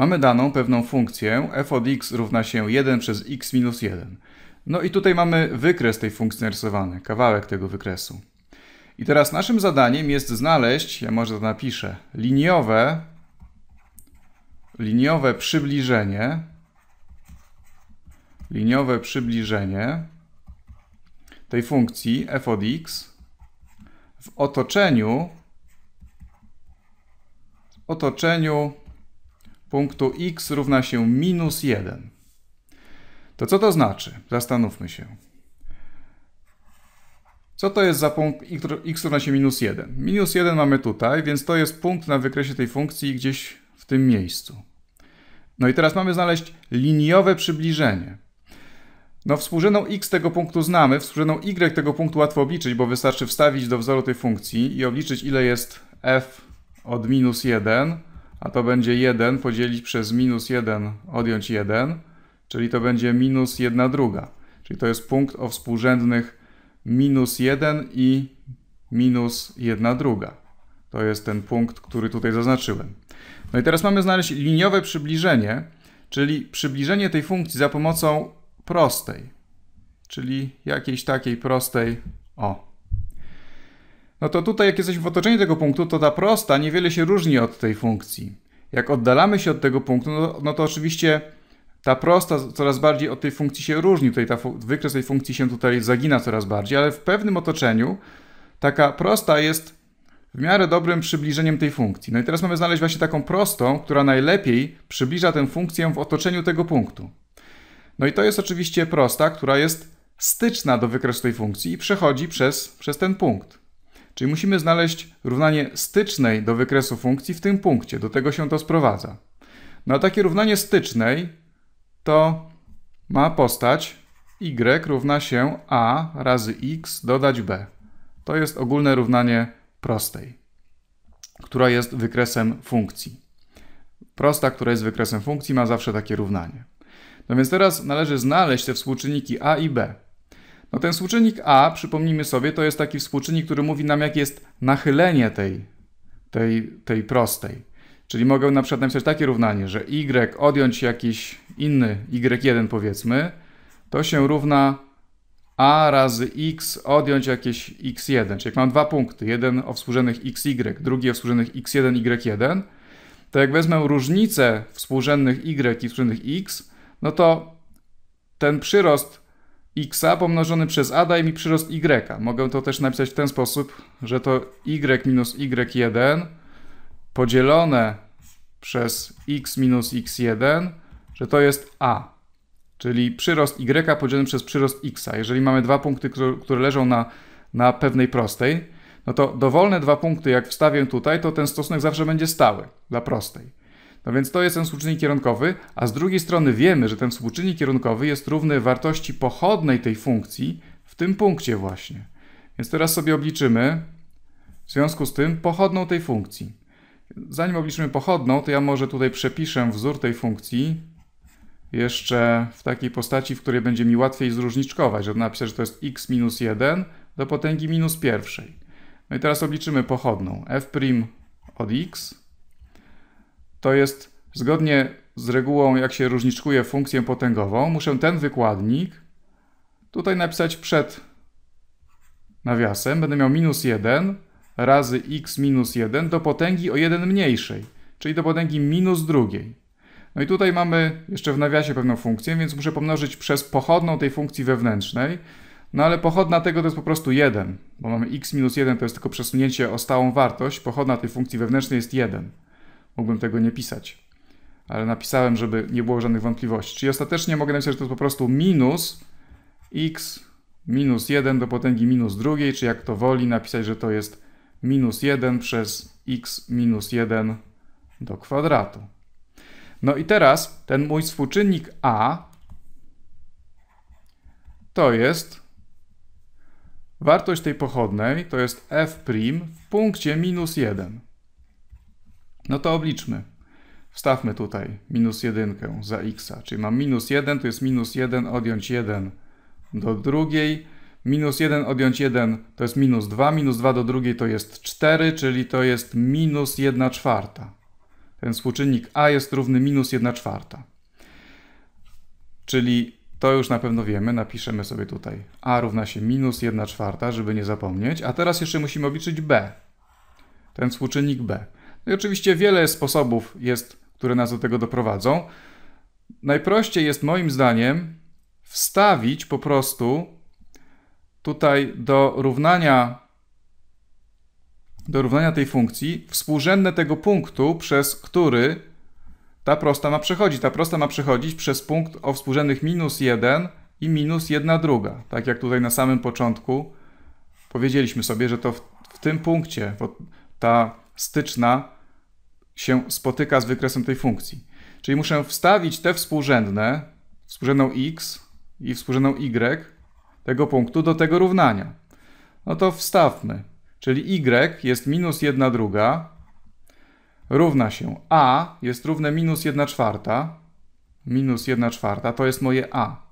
Mamy daną pewną funkcję f od x równa się 1 przez x minus 1. No i tutaj mamy wykres tej funkcji narysowany, kawałek tego wykresu. I teraz naszym zadaniem jest znaleźć, ja może to napiszę, liniowe, liniowe przybliżenie, liniowe przybliżenie tej funkcji f od x w otoczeniu, w otoczeniu punktu x równa się minus 1. To co to znaczy? Zastanówmy się. Co to jest za punkt x równa się minus 1? Minus 1 mamy tutaj, więc to jest punkt na wykresie tej funkcji gdzieś w tym miejscu. No i teraz mamy znaleźć liniowe przybliżenie. No współrzędną x tego punktu znamy, współrzędną y tego punktu łatwo obliczyć, bo wystarczy wstawić do wzoru tej funkcji i obliczyć ile jest f od minus 1 a to będzie 1 podzielić przez minus 1, odjąć 1, czyli to będzie minus 1 druga. Czyli to jest punkt o współrzędnych minus 1 i minus 1 druga. To jest ten punkt, który tutaj zaznaczyłem. No i teraz mamy znaleźć liniowe przybliżenie, czyli przybliżenie tej funkcji za pomocą prostej, czyli jakiejś takiej prostej o. No to tutaj jak jesteśmy w otoczeniu tego punktu, to ta prosta niewiele się różni od tej funkcji. Jak oddalamy się od tego punktu, no, no to oczywiście ta prosta coraz bardziej od tej funkcji się różni. Tutaj ta wykres tej funkcji się tutaj zagina coraz bardziej, ale w pewnym otoczeniu taka prosta jest w miarę dobrym przybliżeniem tej funkcji. No i teraz mamy znaleźć właśnie taką prostą, która najlepiej przybliża tę funkcję w otoczeniu tego punktu. No i to jest oczywiście prosta, która jest styczna do wykresu tej funkcji i przechodzi przez, przez ten punkt. Czyli musimy znaleźć równanie stycznej do wykresu funkcji w tym punkcie. Do tego się to sprowadza. No a takie równanie stycznej to ma postać y równa się a razy x dodać b. To jest ogólne równanie prostej, która jest wykresem funkcji. Prosta, która jest wykresem funkcji, ma zawsze takie równanie. No więc teraz należy znaleźć te współczynniki a i b. No ten współczynnik A, przypomnijmy sobie, to jest taki współczynnik, który mówi nam, jak jest nachylenie tej, tej, tej prostej. Czyli mogę na przykład napisać takie równanie, że y odjąć jakiś inny y1 powiedzmy, to się równa a razy x odjąć jakieś x1. Czyli jak mam dwa punkty, jeden o współrzędnych xy, drugi o współrzędnych x1, y1, to jak wezmę różnicę współrzędnych y i współrzędnych x, no to ten przyrost x pomnożony przez a daje mi przyrost y. Mogę to też napisać w ten sposób, że to y minus y1 podzielone przez x minus x1, że to jest a. Czyli przyrost y podzielony przez przyrost x. Jeżeli mamy dwa punkty, które leżą na, na pewnej prostej, no to dowolne dwa punkty, jak wstawię tutaj, to ten stosunek zawsze będzie stały dla prostej. No więc to jest ten współczynnik kierunkowy, a z drugiej strony wiemy, że ten współczynnik kierunkowy jest równy wartości pochodnej tej funkcji w tym punkcie właśnie. Więc teraz sobie obliczymy w związku z tym pochodną tej funkcji. Zanim obliczymy pochodną, to ja może tutaj przepiszę wzór tej funkcji jeszcze w takiej postaci, w której będzie mi łatwiej zróżniczkować, żeby napisać, że to jest x minus 1 do potęgi minus pierwszej. No i teraz obliczymy pochodną f' od x to jest zgodnie z regułą, jak się różniczkuje funkcję potęgową, muszę ten wykładnik tutaj napisać przed nawiasem. Będę miał minus 1 razy x minus 1 do potęgi o 1 mniejszej, czyli do potęgi minus drugiej. No i tutaj mamy jeszcze w nawiasie pewną funkcję, więc muszę pomnożyć przez pochodną tej funkcji wewnętrznej. No ale pochodna tego to jest po prostu 1, bo mamy x minus 1 to jest tylko przesunięcie o stałą wartość, pochodna tej funkcji wewnętrznej jest 1. Mógłbym tego nie pisać, ale napisałem, żeby nie było żadnych wątpliwości. Czyli ostatecznie mogę napisać, że to jest po prostu minus x minus 1 do potęgi minus drugiej, czy jak to woli, napisać, że to jest minus 1 przez x minus 1 do kwadratu. No i teraz ten mój współczynnik a to jest wartość tej pochodnej, to jest f' w punkcie minus 1. No to obliczmy. Wstawmy tutaj minus 1 za x. Czyli mam minus 1, to jest minus 1 odjąć 1 do drugiej. Minus 1 odjąć 1 to jest minus 2. Minus 2 do drugiej to jest 4, czyli to jest minus 1 czwarta. Ten współczynnik a jest równy minus 1 czwarta. Czyli to już na pewno wiemy, napiszemy sobie tutaj a równa się minus 1 czwarta, żeby nie zapomnieć. A teraz jeszcze musimy obliczyć b. Ten współczynnik b. I oczywiście wiele sposobów jest, które nas do tego doprowadzą. Najprościej jest moim zdaniem wstawić po prostu tutaj do równania do równania tej funkcji współrzędne tego punktu, przez który ta prosta ma przechodzić. Ta prosta ma przechodzić przez punkt o współrzędnych minus 1 i minus 1 druga. Tak jak tutaj na samym początku powiedzieliśmy sobie, że to w, w tym punkcie ta styczna się spotyka z wykresem tej funkcji. Czyli muszę wstawić te współrzędne, współrzędną x i współrzędną y tego punktu do tego równania. No to wstawmy. Czyli y jest minus 1 druga równa się a jest równe minus 1 czwarta. Minus 1 czwarta to jest moje a.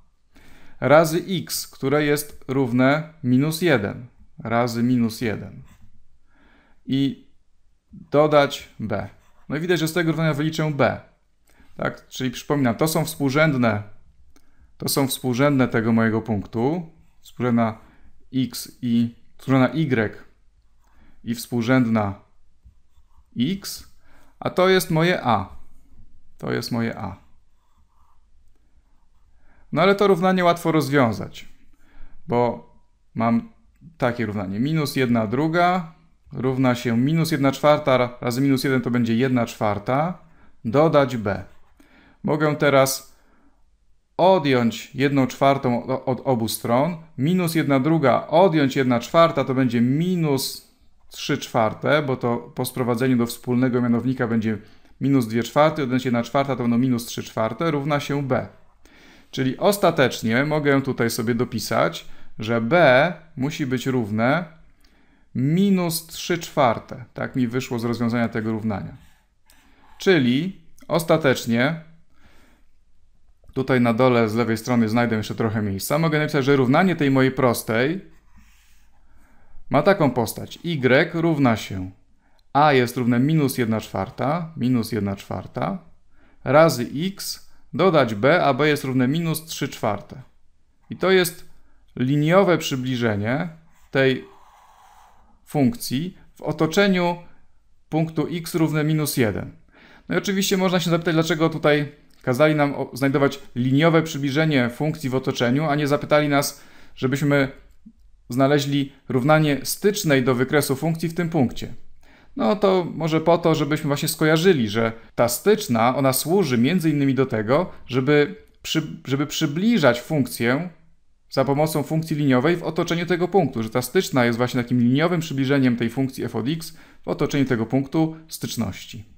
Razy x, które jest równe minus 1. Razy minus 1. I dodać B. No i widać, że z tego równania wyliczę B. Tak? Czyli przypominam, to są współrzędne, to są współrzędne tego mojego punktu, współrzędna x i współrzędna y i współrzędna x, a to jest moje a. To jest moje a. No ale to równanie łatwo rozwiązać, bo mam takie równanie. Minus jedna druga równa się minus 1 czwarta razy minus 1 to będzie 1 czwarta, dodać b. Mogę teraz odjąć 1 czwartą od obu stron, minus 1 druga, odjąć 1 czwarta to będzie minus 3 czwarte, bo to po sprowadzeniu do wspólnego mianownika będzie minus 2 czwarte, odjąć 1 czwarta to będą minus 3 czwarte, równa się b. Czyli ostatecznie mogę tutaj sobie dopisać, że b musi być równe minus 3 czwarte. Tak mi wyszło z rozwiązania tego równania. Czyli ostatecznie tutaj na dole z lewej strony znajdę jeszcze trochę miejsca. Mogę napisać, że równanie tej mojej prostej ma taką postać. Y równa się a jest równe minus 1 czwarta, minus 1 czwarta, razy x, dodać b, a b jest równe minus 3 czwarte. I to jest liniowe przybliżenie tej funkcji w otoczeniu punktu x równe minus 1. No i oczywiście można się zapytać, dlaczego tutaj kazali nam znajdować liniowe przybliżenie funkcji w otoczeniu, a nie zapytali nas, żebyśmy znaleźli równanie stycznej do wykresu funkcji w tym punkcie. No to może po to, żebyśmy właśnie skojarzyli, że ta styczna, ona służy między innymi do tego, żeby, przy, żeby przybliżać funkcję za pomocą funkcji liniowej w otoczeniu tego punktu, że ta styczna jest właśnie takim liniowym przybliżeniem tej funkcji f od x w otoczeniu tego punktu styczności.